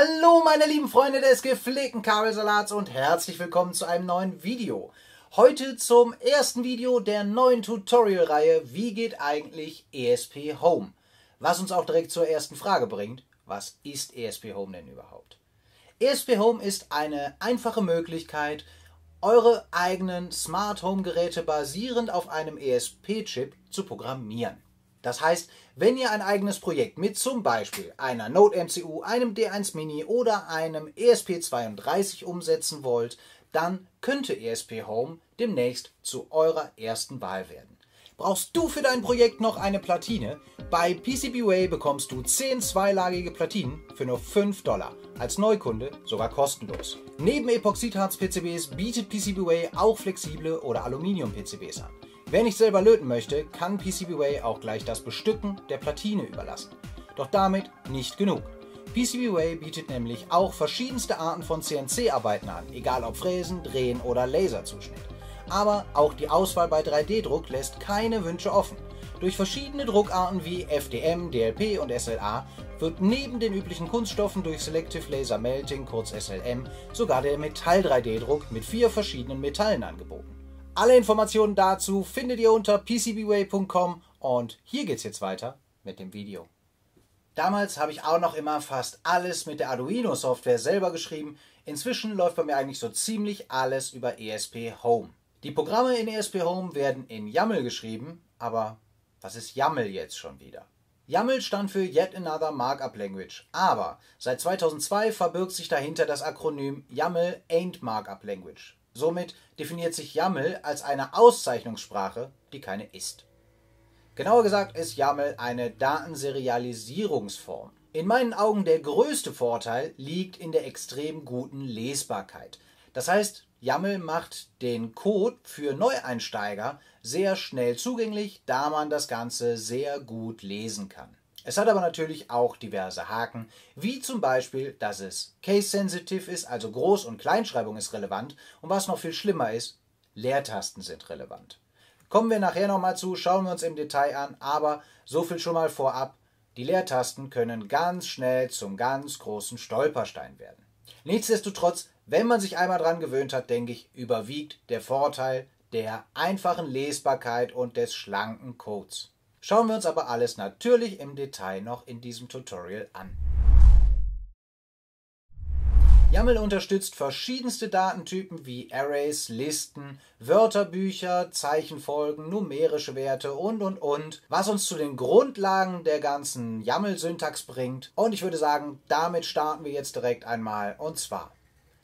Hallo meine lieben Freunde des gepflegten Kabelsalats und herzlich willkommen zu einem neuen Video. Heute zum ersten Video der neuen Tutorial-Reihe Wie geht eigentlich ESP Home? Was uns auch direkt zur ersten Frage bringt, was ist ESP Home denn überhaupt? ESP Home ist eine einfache Möglichkeit, eure eigenen Smart Home Geräte basierend auf einem ESP-Chip zu programmieren. Das heißt, wenn ihr ein eigenes Projekt mit zum Beispiel einer Node MCU, einem D1 Mini oder einem ESP32 umsetzen wollt, dann könnte ESP Home demnächst zu eurer ersten Wahl werden. Brauchst du für dein Projekt noch eine Platine? Bei PCBWay bekommst du 10 zweilagige Platinen für nur 5 Dollar. Als Neukunde sogar kostenlos. Neben Epoxidharz-PCBs bietet PCBWay auch flexible oder Aluminium-PCBs an. Wer nicht selber löten möchte, kann PCBWay auch gleich das Bestücken der Platine überlassen. Doch damit nicht genug. PCBWay bietet nämlich auch verschiedenste Arten von CNC-Arbeiten an, egal ob Fräsen, Drehen oder Laserzuschnitt. Aber auch die Auswahl bei 3D-Druck lässt keine Wünsche offen. Durch verschiedene Druckarten wie FDM, DLP und SLA wird neben den üblichen Kunststoffen durch Selective Laser Melting, kurz SLM, sogar der Metall-3D-Druck mit vier verschiedenen Metallen angeboten. Alle Informationen dazu findet ihr unter pcbway.com und hier geht's jetzt weiter mit dem Video. Damals habe ich auch noch immer fast alles mit der Arduino-Software selber geschrieben. Inzwischen läuft bei mir eigentlich so ziemlich alles über ESP Home. Die Programme in ESP Home werden in YAML geschrieben, aber was ist YAML jetzt schon wieder? YAML stand für Yet Another Markup Language, aber seit 2002 verbirgt sich dahinter das Akronym YAML Ain't Markup Language. Somit definiert sich YAML als eine Auszeichnungssprache, die keine ist. Genauer gesagt ist YAML eine Datenserialisierungsform. In meinen Augen der größte Vorteil liegt in der extrem guten Lesbarkeit. Das heißt, YAML macht den Code für Neueinsteiger sehr schnell zugänglich, da man das Ganze sehr gut lesen kann. Es hat aber natürlich auch diverse Haken, wie zum Beispiel, dass es case-sensitive ist, also Groß- und Kleinschreibung ist relevant und was noch viel schlimmer ist, Leertasten sind relevant. Kommen wir nachher nochmal zu, schauen wir uns im Detail an, aber so viel schon mal vorab, die Leertasten können ganz schnell zum ganz großen Stolperstein werden. Nichtsdestotrotz, wenn man sich einmal dran gewöhnt hat, denke ich, überwiegt der Vorteil der einfachen Lesbarkeit und des schlanken Codes. Schauen wir uns aber alles natürlich im Detail noch in diesem Tutorial an. YAML unterstützt verschiedenste Datentypen wie Arrays, Listen, Wörterbücher, Zeichenfolgen, numerische Werte und und und, was uns zu den Grundlagen der ganzen YAML-Syntax bringt. Und ich würde sagen, damit starten wir jetzt direkt einmal und zwar.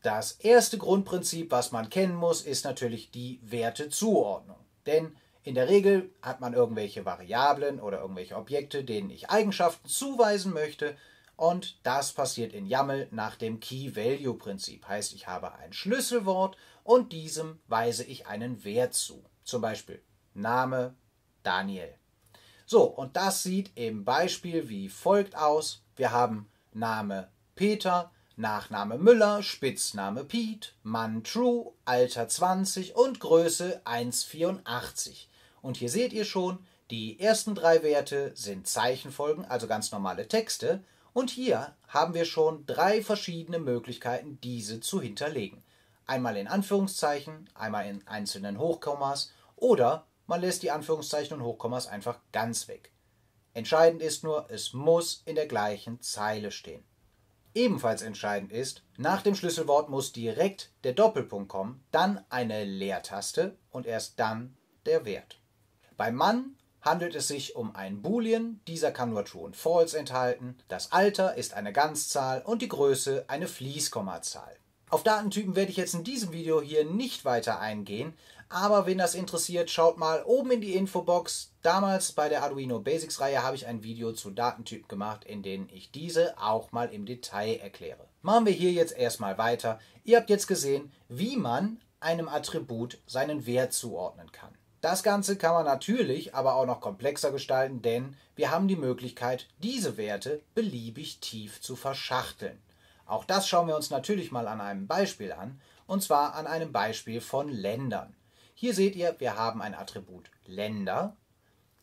Das erste Grundprinzip, was man kennen muss, ist natürlich die Wertezuordnung. Denn in der Regel hat man irgendwelche Variablen oder irgendwelche Objekte, denen ich Eigenschaften zuweisen möchte. Und das passiert in YAML nach dem Key-Value-Prinzip. Heißt, ich habe ein Schlüsselwort und diesem weise ich einen Wert zu. Zum Beispiel Name Daniel. So, und das sieht im Beispiel wie folgt aus. Wir haben Name Peter, Nachname Müller, Spitzname Pete, Mann True, Alter 20 und Größe 1,84. Und hier seht ihr schon, die ersten drei Werte sind Zeichenfolgen, also ganz normale Texte. Und hier haben wir schon drei verschiedene Möglichkeiten, diese zu hinterlegen. Einmal in Anführungszeichen, einmal in einzelnen Hochkommas oder man lässt die Anführungszeichen und Hochkommas einfach ganz weg. Entscheidend ist nur, es muss in der gleichen Zeile stehen. Ebenfalls entscheidend ist, nach dem Schlüsselwort muss direkt der Doppelpunkt kommen, dann eine Leertaste und erst dann der Wert. Beim Mann handelt es sich um einen Boolean, dieser kann nur True und False enthalten, das Alter ist eine Ganzzahl und die Größe eine Fließkommazahl. Auf Datentypen werde ich jetzt in diesem Video hier nicht weiter eingehen, aber wenn das interessiert, schaut mal oben in die Infobox. Damals bei der Arduino Basics Reihe habe ich ein Video zu Datentypen gemacht, in dem ich diese auch mal im Detail erkläre. Machen wir hier jetzt erstmal weiter. Ihr habt jetzt gesehen, wie man einem Attribut seinen Wert zuordnen kann. Das Ganze kann man natürlich aber auch noch komplexer gestalten, denn wir haben die Möglichkeit, diese Werte beliebig tief zu verschachteln. Auch das schauen wir uns natürlich mal an einem Beispiel an, und zwar an einem Beispiel von Ländern. Hier seht ihr, wir haben ein Attribut Länder.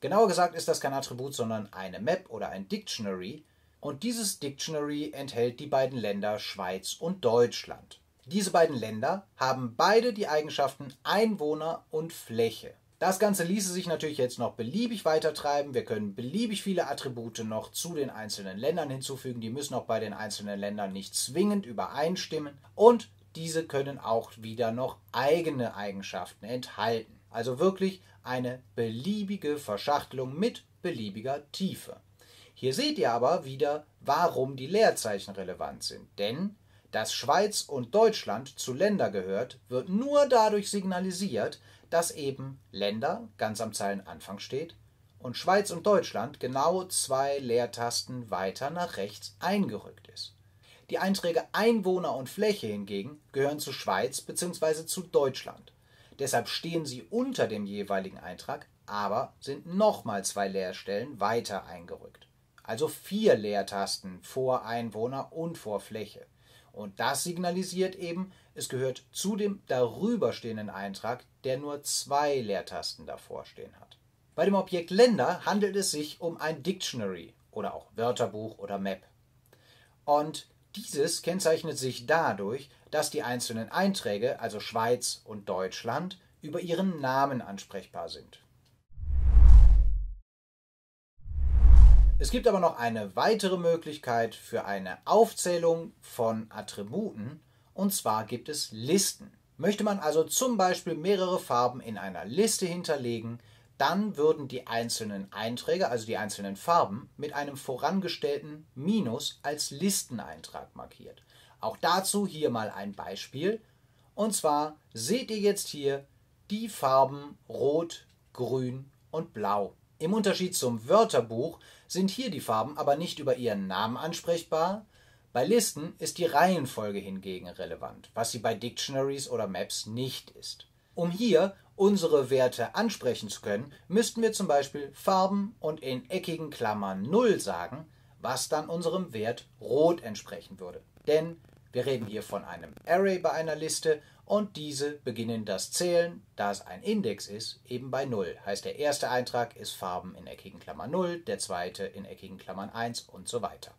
Genauer gesagt ist das kein Attribut, sondern eine Map oder ein Dictionary. Und dieses Dictionary enthält die beiden Länder Schweiz und Deutschland. Diese beiden Länder haben beide die Eigenschaften Einwohner und Fläche. Das Ganze ließe sich natürlich jetzt noch beliebig weiter treiben. Wir können beliebig viele Attribute noch zu den einzelnen Ländern hinzufügen. Die müssen auch bei den einzelnen Ländern nicht zwingend übereinstimmen. Und diese können auch wieder noch eigene Eigenschaften enthalten. Also wirklich eine beliebige Verschachtelung mit beliebiger Tiefe. Hier seht ihr aber wieder, warum die Leerzeichen relevant sind. Denn dass Schweiz und Deutschland zu Länder gehört, wird nur dadurch signalisiert, dass eben Länder ganz am Zeilenanfang steht und Schweiz und Deutschland genau zwei Leertasten weiter nach rechts eingerückt ist. Die Einträge Einwohner und Fläche hingegen gehören zu Schweiz bzw. zu Deutschland. Deshalb stehen sie unter dem jeweiligen Eintrag, aber sind nochmal zwei Leerstellen weiter eingerückt. Also vier Leertasten vor Einwohner und vor Fläche. Und das signalisiert eben, es gehört zu dem darüberstehenden Eintrag, der nur zwei Leertasten davor stehen hat. Bei dem Objekt Länder handelt es sich um ein Dictionary oder auch Wörterbuch oder Map. Und dieses kennzeichnet sich dadurch, dass die einzelnen Einträge, also Schweiz und Deutschland, über ihren Namen ansprechbar sind. Es gibt aber noch eine weitere Möglichkeit für eine Aufzählung von Attributen, und zwar gibt es Listen. Möchte man also zum Beispiel mehrere Farben in einer Liste hinterlegen, dann würden die einzelnen Einträge, also die einzelnen Farben, mit einem vorangestellten Minus als Listeneintrag markiert. Auch dazu hier mal ein Beispiel. Und zwar seht ihr jetzt hier die Farben Rot, Grün und Blau. Im Unterschied zum Wörterbuch sind hier die Farben aber nicht über ihren Namen ansprechbar, bei Listen ist die Reihenfolge hingegen relevant, was sie bei Dictionaries oder Maps nicht ist. Um hier unsere Werte ansprechen zu können, müssten wir zum Beispiel Farben und in eckigen Klammern 0 sagen, was dann unserem Wert rot entsprechen würde. Denn wir reden hier von einem Array bei einer Liste und diese beginnen das Zählen, da es ein Index ist, eben bei 0. Heißt der erste Eintrag ist Farben in eckigen Klammern 0, der zweite in eckigen Klammern 1 und so weiter.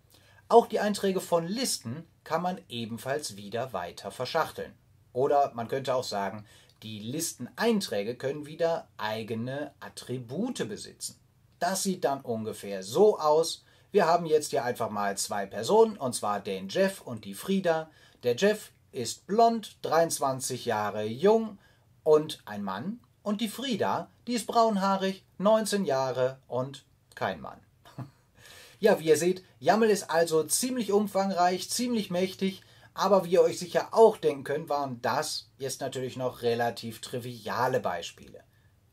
Auch die Einträge von Listen kann man ebenfalls wieder weiter verschachteln. Oder man könnte auch sagen, die Listeneinträge können wieder eigene Attribute besitzen. Das sieht dann ungefähr so aus. Wir haben jetzt hier einfach mal zwei Personen, und zwar den Jeff und die Frieda. Der Jeff ist blond, 23 Jahre jung und ein Mann. Und die Frieda, die ist braunhaarig, 19 Jahre und kein Mann. Ja, wie ihr seht, YAML ist also ziemlich umfangreich, ziemlich mächtig, aber wie ihr euch sicher auch denken könnt, waren das jetzt natürlich noch relativ triviale Beispiele.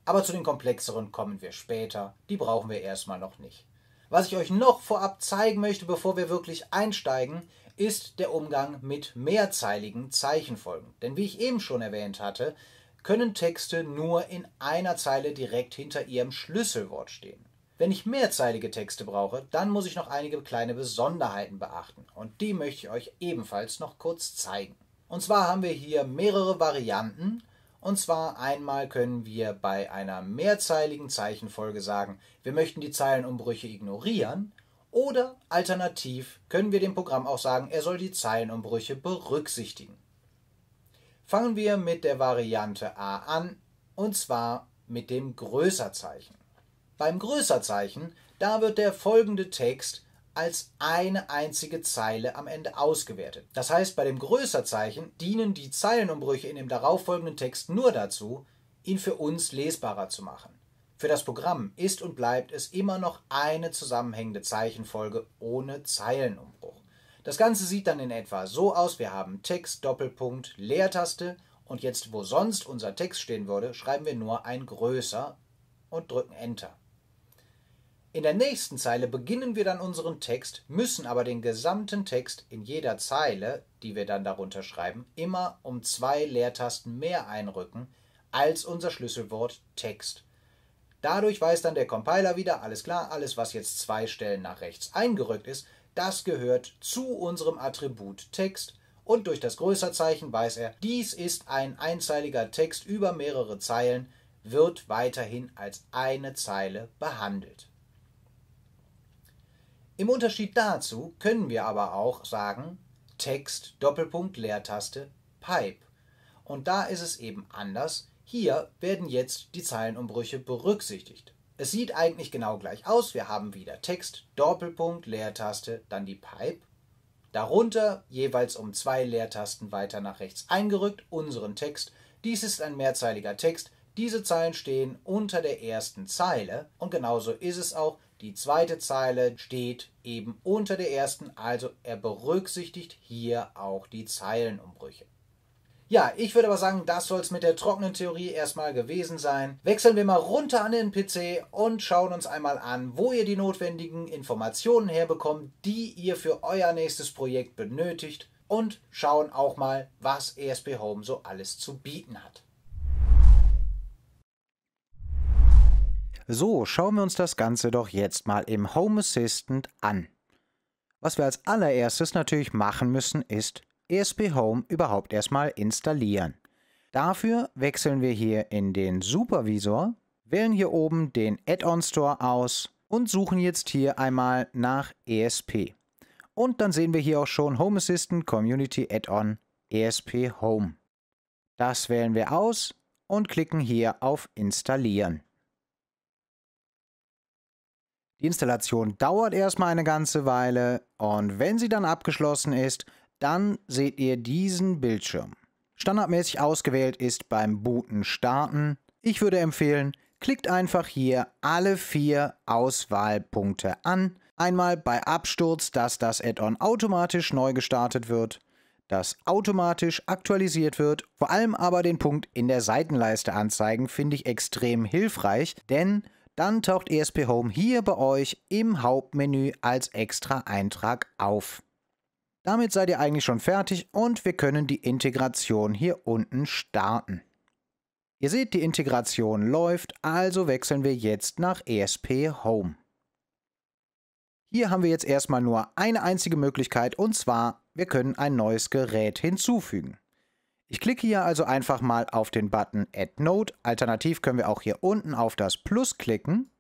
Aber zu den komplexeren kommen wir später, die brauchen wir erstmal noch nicht. Was ich euch noch vorab zeigen möchte, bevor wir wirklich einsteigen, ist der Umgang mit mehrzeiligen Zeichenfolgen. Denn wie ich eben schon erwähnt hatte, können Texte nur in einer Zeile direkt hinter ihrem Schlüsselwort stehen. Wenn ich mehrzeilige Texte brauche, dann muss ich noch einige kleine Besonderheiten beachten und die möchte ich euch ebenfalls noch kurz zeigen. Und zwar haben wir hier mehrere Varianten. Und zwar einmal können wir bei einer mehrzeiligen Zeichenfolge sagen, wir möchten die Zeilenumbrüche ignorieren oder alternativ können wir dem Programm auch sagen, er soll die Zeilenumbrüche berücksichtigen. Fangen wir mit der Variante A an und zwar mit dem Größerzeichen. Beim Größerzeichen, da wird der folgende Text als eine einzige Zeile am Ende ausgewertet. Das heißt, bei dem Größerzeichen dienen die Zeilenumbrüche in dem darauffolgenden Text nur dazu, ihn für uns lesbarer zu machen. Für das Programm ist und bleibt es immer noch eine zusammenhängende Zeichenfolge ohne Zeilenumbruch. Das Ganze sieht dann in etwa so aus, wir haben Text, Doppelpunkt, Leertaste und jetzt, wo sonst unser Text stehen würde, schreiben wir nur ein größer und drücken Enter. In der nächsten Zeile beginnen wir dann unseren Text, müssen aber den gesamten Text in jeder Zeile, die wir dann darunter schreiben, immer um zwei Leertasten mehr einrücken als unser Schlüsselwort Text. Dadurch weiß dann der Compiler wieder, alles klar, alles was jetzt zwei Stellen nach rechts eingerückt ist, das gehört zu unserem Attribut Text und durch das Größerzeichen weiß er, dies ist ein einzeiliger Text über mehrere Zeilen, wird weiterhin als eine Zeile behandelt. Im Unterschied dazu können wir aber auch sagen Text Doppelpunkt Leertaste Pipe. Und da ist es eben anders. Hier werden jetzt die Zeilenumbrüche berücksichtigt. Es sieht eigentlich genau gleich aus. Wir haben wieder Text Doppelpunkt Leertaste, dann die Pipe. Darunter jeweils um zwei Leertasten weiter nach rechts eingerückt unseren Text. Dies ist ein mehrzeiliger Text. Diese Zeilen stehen unter der ersten Zeile und genauso ist es auch. Die zweite Zeile steht eben unter der ersten, also er berücksichtigt hier auch die Zeilenumbrüche. Ja, ich würde aber sagen, das soll es mit der trockenen Theorie erstmal gewesen sein. Wechseln wir mal runter an den PC und schauen uns einmal an, wo ihr die notwendigen Informationen herbekommt, die ihr für euer nächstes Projekt benötigt und schauen auch mal, was ESP Home so alles zu bieten hat. So, schauen wir uns das Ganze doch jetzt mal im Home Assistant an. Was wir als allererstes natürlich machen müssen, ist ESP Home überhaupt erstmal installieren. Dafür wechseln wir hier in den Supervisor, wählen hier oben den Add-on Store aus und suchen jetzt hier einmal nach ESP. Und dann sehen wir hier auch schon Home Assistant Community Add-on ESP Home. Das wählen wir aus und klicken hier auf Installieren. Die Installation dauert erstmal eine ganze Weile und wenn sie dann abgeschlossen ist, dann seht ihr diesen Bildschirm. Standardmäßig ausgewählt ist beim Booten Starten. Ich würde empfehlen, klickt einfach hier alle vier Auswahlpunkte an. Einmal bei Absturz, dass das Add-on automatisch neu gestartet wird, das automatisch aktualisiert wird. Vor allem aber den Punkt in der Seitenleiste anzeigen finde ich extrem hilfreich, denn dann taucht ESP Home hier bei euch im Hauptmenü als extra Eintrag auf. Damit seid ihr eigentlich schon fertig und wir können die Integration hier unten starten. Ihr seht, die Integration läuft, also wechseln wir jetzt nach ESP Home. Hier haben wir jetzt erstmal nur eine einzige Möglichkeit und zwar, wir können ein neues Gerät hinzufügen. Ich klicke hier also einfach mal auf den Button Add Node. Alternativ können wir auch hier unten auf das Plus klicken.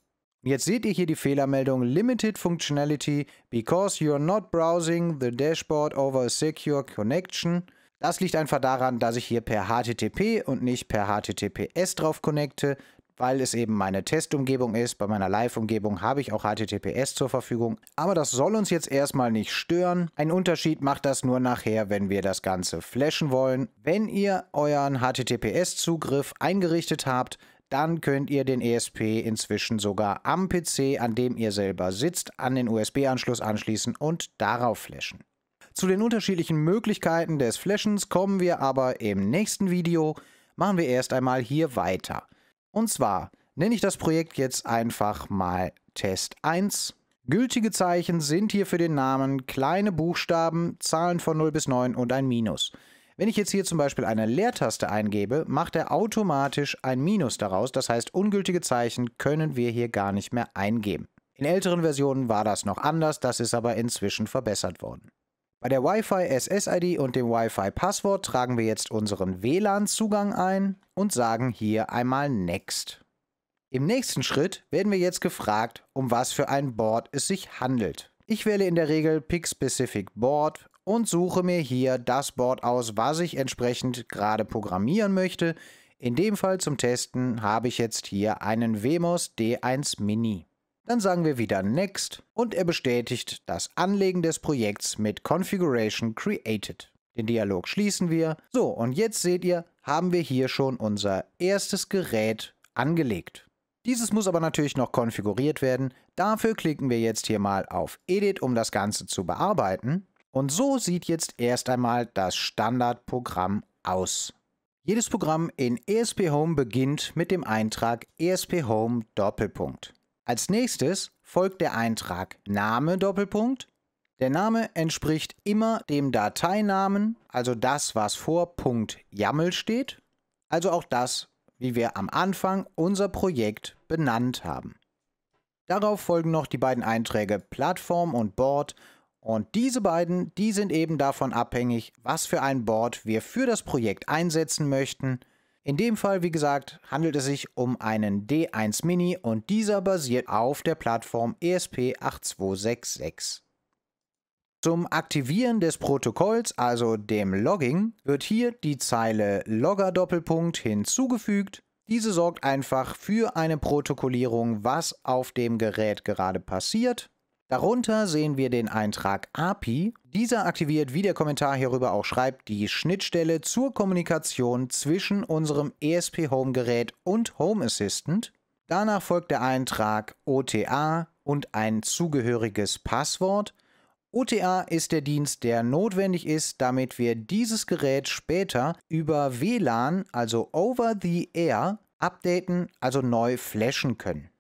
Jetzt seht ihr hier die Fehlermeldung Limited Functionality because you're not browsing the dashboard over a secure connection. Das liegt einfach daran, dass ich hier per HTTP und nicht per HTTPS drauf connecte weil es eben meine Testumgebung ist. Bei meiner Live-Umgebung habe ich auch HTTPS zur Verfügung. Aber das soll uns jetzt erstmal nicht stören. Ein Unterschied macht das nur nachher, wenn wir das Ganze flashen wollen. Wenn ihr euren HTTPS-Zugriff eingerichtet habt, dann könnt ihr den ESP inzwischen sogar am PC, an dem ihr selber sitzt, an den USB-Anschluss anschließen und darauf flashen. Zu den unterschiedlichen Möglichkeiten des Flashens kommen wir aber im nächsten Video. Machen wir erst einmal hier weiter. Und zwar nenne ich das Projekt jetzt einfach mal Test 1. Gültige Zeichen sind hier für den Namen kleine Buchstaben, Zahlen von 0 bis 9 und ein Minus. Wenn ich jetzt hier zum Beispiel eine Leertaste eingebe, macht er automatisch ein Minus daraus. Das heißt, ungültige Zeichen können wir hier gar nicht mehr eingeben. In älteren Versionen war das noch anders, das ist aber inzwischen verbessert worden. Bei der Wi-Fi ss und dem Wi-Fi-Passwort tragen wir jetzt unseren WLAN-Zugang ein und sagen hier einmal Next. Im nächsten Schritt werden wir jetzt gefragt, um was für ein Board es sich handelt. Ich wähle in der Regel Pick Specific Board und suche mir hier das Board aus, was ich entsprechend gerade programmieren möchte. In dem Fall zum Testen habe ich jetzt hier einen WMOS D1 Mini. Dann sagen wir wieder Next und er bestätigt das Anlegen des Projekts mit Configuration Created. Den Dialog schließen wir. So, und jetzt seht ihr, haben wir hier schon unser erstes Gerät angelegt. Dieses muss aber natürlich noch konfiguriert werden. Dafür klicken wir jetzt hier mal auf Edit, um das Ganze zu bearbeiten. Und so sieht jetzt erst einmal das Standardprogramm aus. Jedes Programm in ESP Home beginnt mit dem Eintrag ESP Home Doppelpunkt. Als nächstes folgt der Eintrag Name Doppelpunkt. Der Name entspricht immer dem Dateinamen, also das, was vor Punkt .yaml steht, also auch das, wie wir am Anfang unser Projekt benannt haben. Darauf folgen noch die beiden Einträge Plattform und Board und diese beiden, die sind eben davon abhängig, was für ein Board wir für das Projekt einsetzen möchten in dem Fall, wie gesagt, handelt es sich um einen D1 Mini und dieser basiert auf der Plattform ESP8266. Zum Aktivieren des Protokolls, also dem Logging, wird hier die Zeile Logger-Doppelpunkt hinzugefügt. Diese sorgt einfach für eine Protokollierung, was auf dem Gerät gerade passiert. Darunter sehen wir den Eintrag API dieser aktiviert, wie der Kommentar hierüber auch schreibt, die Schnittstelle zur Kommunikation zwischen unserem ESP Home Gerät und Home Assistant. Danach folgt der Eintrag OTA und ein zugehöriges Passwort. OTA ist der Dienst, der notwendig ist, damit wir dieses Gerät später über WLAN, also over the air, updaten, also neu flashen können.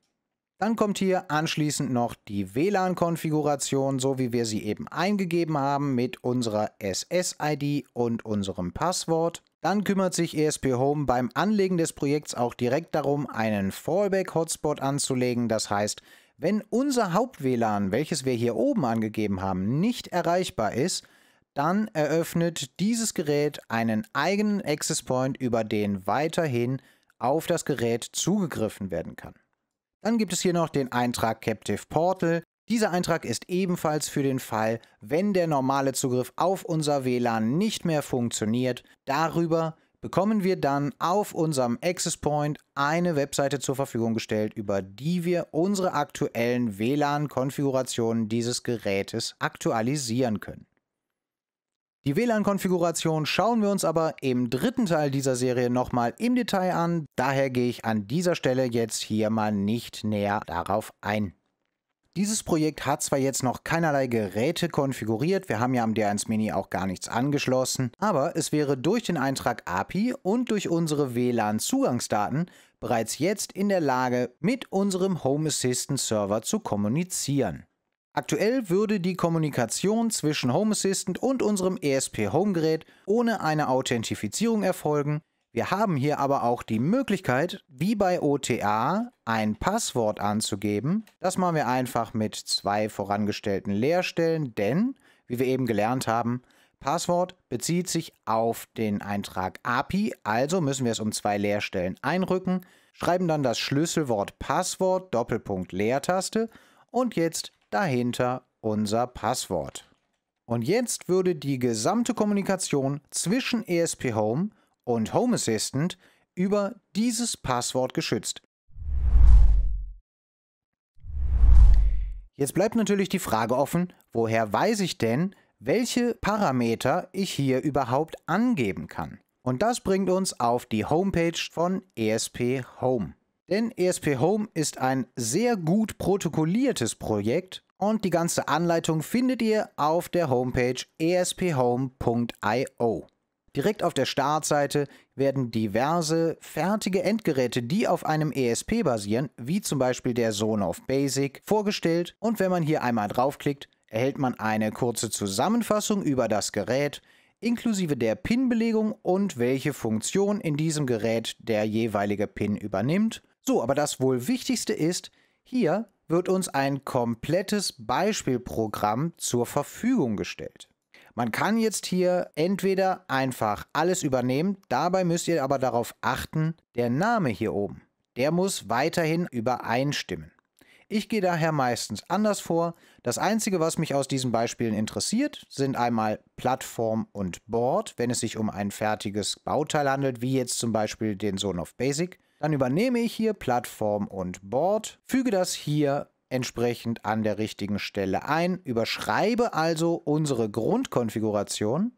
Dann kommt hier anschließend noch die WLAN-Konfiguration, so wie wir sie eben eingegeben haben mit unserer SS-ID und unserem Passwort. Dann kümmert sich ESP Home beim Anlegen des Projekts auch direkt darum, einen Fallback-Hotspot anzulegen. Das heißt, wenn unser Haupt-WLAN, welches wir hier oben angegeben haben, nicht erreichbar ist, dann eröffnet dieses Gerät einen eigenen Access Point, über den weiterhin auf das Gerät zugegriffen werden kann. Dann gibt es hier noch den Eintrag Captive Portal. Dieser Eintrag ist ebenfalls für den Fall, wenn der normale Zugriff auf unser WLAN nicht mehr funktioniert. Darüber bekommen wir dann auf unserem Access Point eine Webseite zur Verfügung gestellt, über die wir unsere aktuellen WLAN-Konfigurationen dieses Gerätes aktualisieren können. Die WLAN-Konfiguration schauen wir uns aber im dritten Teil dieser Serie nochmal im Detail an. Daher gehe ich an dieser Stelle jetzt hier mal nicht näher darauf ein. Dieses Projekt hat zwar jetzt noch keinerlei Geräte konfiguriert, wir haben ja am d 1 Mini auch gar nichts angeschlossen, aber es wäre durch den Eintrag API und durch unsere WLAN-Zugangsdaten bereits jetzt in der Lage, mit unserem Home Assistant Server zu kommunizieren. Aktuell würde die Kommunikation zwischen Home Assistant und unserem ESP Home Gerät ohne eine Authentifizierung erfolgen. Wir haben hier aber auch die Möglichkeit, wie bei OTA, ein Passwort anzugeben. Das machen wir einfach mit zwei vorangestellten Leerstellen, denn, wie wir eben gelernt haben, Passwort bezieht sich auf den Eintrag API, also müssen wir es um zwei Leerstellen einrücken, schreiben dann das Schlüsselwort Passwort Doppelpunkt Leertaste und jetzt dahinter unser Passwort. Und jetzt würde die gesamte Kommunikation zwischen ESP Home und Home Assistant über dieses Passwort geschützt. Jetzt bleibt natürlich die Frage offen, woher weiß ich denn, welche Parameter ich hier überhaupt angeben kann. Und das bringt uns auf die Homepage von ESP Home. Denn ESP Home ist ein sehr gut protokolliertes Projekt und die ganze Anleitung findet ihr auf der Homepage esphome.io. Direkt auf der Startseite werden diverse fertige Endgeräte, die auf einem ESP basieren, wie zum Beispiel der Sonoff Basic, vorgestellt und wenn man hier einmal draufklickt, erhält man eine kurze Zusammenfassung über das Gerät, inklusive der PIN-Belegung und welche Funktion in diesem Gerät der jeweilige PIN übernimmt so, aber das wohl Wichtigste ist, hier wird uns ein komplettes Beispielprogramm zur Verfügung gestellt. Man kann jetzt hier entweder einfach alles übernehmen, dabei müsst ihr aber darauf achten, der Name hier oben, der muss weiterhin übereinstimmen. Ich gehe daher meistens anders vor. Das Einzige, was mich aus diesen Beispielen interessiert, sind einmal Plattform und Board, wenn es sich um ein fertiges Bauteil handelt, wie jetzt zum Beispiel den Sohn of Basic. Dann übernehme ich hier Plattform und Board, füge das hier entsprechend an der richtigen Stelle ein, überschreibe also unsere Grundkonfiguration.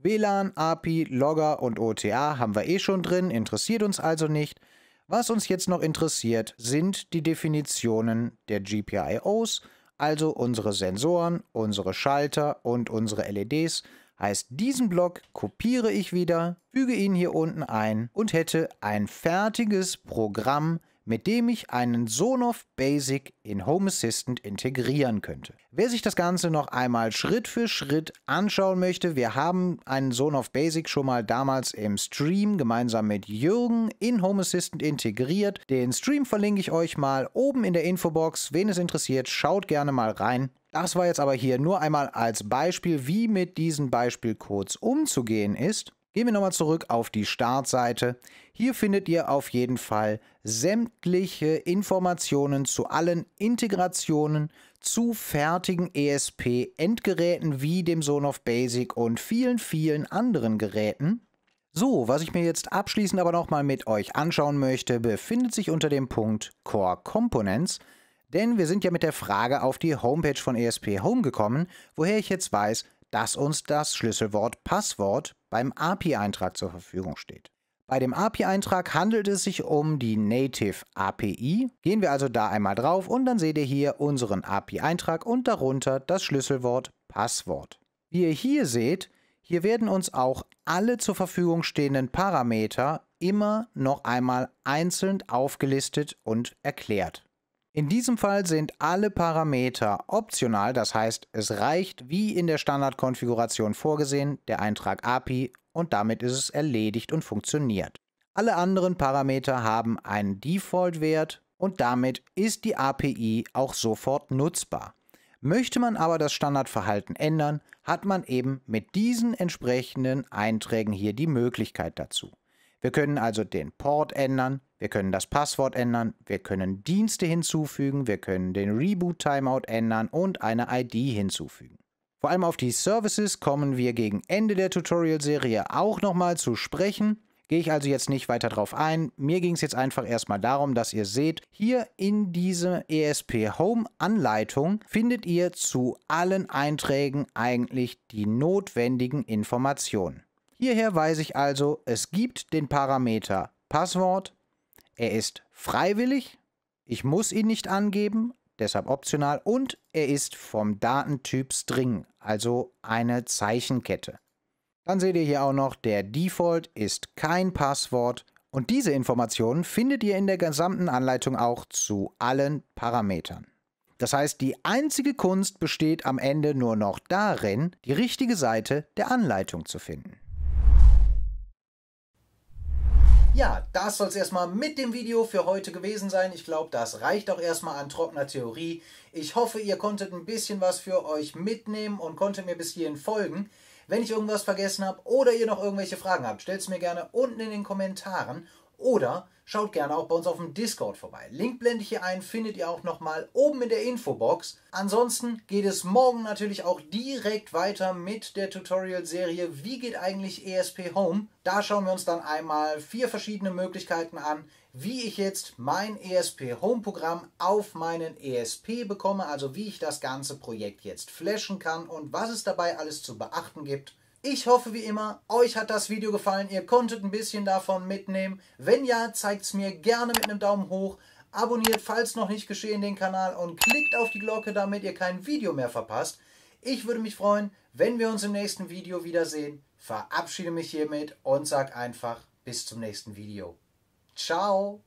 WLAN, API, Logger und OTA haben wir eh schon drin, interessiert uns also nicht. Was uns jetzt noch interessiert, sind die Definitionen der GPIOs, also unsere Sensoren, unsere Schalter und unsere LEDs, Heißt, diesen Block kopiere ich wieder, füge ihn hier unten ein und hätte ein fertiges Programm mit dem ich einen Sonoff Basic in Home Assistant integrieren könnte. Wer sich das Ganze noch einmal Schritt für Schritt anschauen möchte, wir haben einen Sonoff Basic schon mal damals im Stream gemeinsam mit Jürgen in Home Assistant integriert. Den Stream verlinke ich euch mal oben in der Infobox. Wen es interessiert, schaut gerne mal rein. Das war jetzt aber hier nur einmal als Beispiel, wie mit diesen Beispielcodes umzugehen ist. Gehen wir nochmal zurück auf die Startseite. Hier findet ihr auf jeden Fall sämtliche Informationen zu allen Integrationen zu fertigen ESP-Endgeräten wie dem Sonoff Basic und vielen, vielen anderen Geräten. So, was ich mir jetzt abschließend aber nochmal mit euch anschauen möchte, befindet sich unter dem Punkt Core Components. Denn wir sind ja mit der Frage auf die Homepage von ESP Home gekommen, woher ich jetzt weiß, dass uns das Schlüsselwort Passwort beim API-Eintrag zur Verfügung steht. Bei dem API-Eintrag handelt es sich um die Native API. Gehen wir also da einmal drauf und dann seht ihr hier unseren API-Eintrag und darunter das Schlüsselwort Passwort. Wie ihr hier seht, hier werden uns auch alle zur Verfügung stehenden Parameter immer noch einmal einzeln aufgelistet und erklärt. In diesem Fall sind alle Parameter optional, das heißt, es reicht wie in der Standardkonfiguration vorgesehen der Eintrag API und damit ist es erledigt und funktioniert. Alle anderen Parameter haben einen Default-Wert und damit ist die API auch sofort nutzbar. Möchte man aber das Standardverhalten ändern, hat man eben mit diesen entsprechenden Einträgen hier die Möglichkeit dazu. Wir können also den Port ändern, wir können das Passwort ändern, wir können Dienste hinzufügen, wir können den Reboot-Timeout ändern und eine ID hinzufügen. Vor allem auf die Services kommen wir gegen Ende der Tutorial-Serie auch nochmal zu sprechen. Gehe ich also jetzt nicht weiter drauf ein. Mir ging es jetzt einfach erstmal darum, dass ihr seht, hier in dieser ESP Home Anleitung findet ihr zu allen Einträgen eigentlich die notwendigen Informationen. Hierher weiß ich also, es gibt den Parameter Passwort. Er ist freiwillig. Ich muss ihn nicht angeben, deshalb optional. Und er ist vom Datentyp String, also eine Zeichenkette. Dann seht ihr hier auch noch, der Default ist kein Passwort. Und diese Informationen findet ihr in der gesamten Anleitung auch zu allen Parametern. Das heißt, die einzige Kunst besteht am Ende nur noch darin, die richtige Seite der Anleitung zu finden. ja, das soll es erstmal mit dem Video für heute gewesen sein. Ich glaube, das reicht auch erstmal an trockener Theorie. Ich hoffe, ihr konntet ein bisschen was für euch mitnehmen und konntet mir bis hierhin folgen. Wenn ich irgendwas vergessen habe oder ihr noch irgendwelche Fragen habt, stellt es mir gerne unten in den Kommentaren oder Schaut gerne auch bei uns auf dem Discord vorbei. Link blende ich hier ein, findet ihr auch nochmal oben in der Infobox. Ansonsten geht es morgen natürlich auch direkt weiter mit der Tutorial-Serie Wie geht eigentlich ESP Home? Da schauen wir uns dann einmal vier verschiedene Möglichkeiten an, wie ich jetzt mein ESP Home Programm auf meinen ESP bekomme, also wie ich das ganze Projekt jetzt flashen kann und was es dabei alles zu beachten gibt. Ich hoffe wie immer, euch hat das Video gefallen. Ihr konntet ein bisschen davon mitnehmen. Wenn ja, zeigt es mir gerne mit einem Daumen hoch. Abonniert, falls noch nicht geschehen, den Kanal und klickt auf die Glocke, damit ihr kein Video mehr verpasst. Ich würde mich freuen, wenn wir uns im nächsten Video wiedersehen. Verabschiede mich hiermit und sag einfach bis zum nächsten Video. Ciao!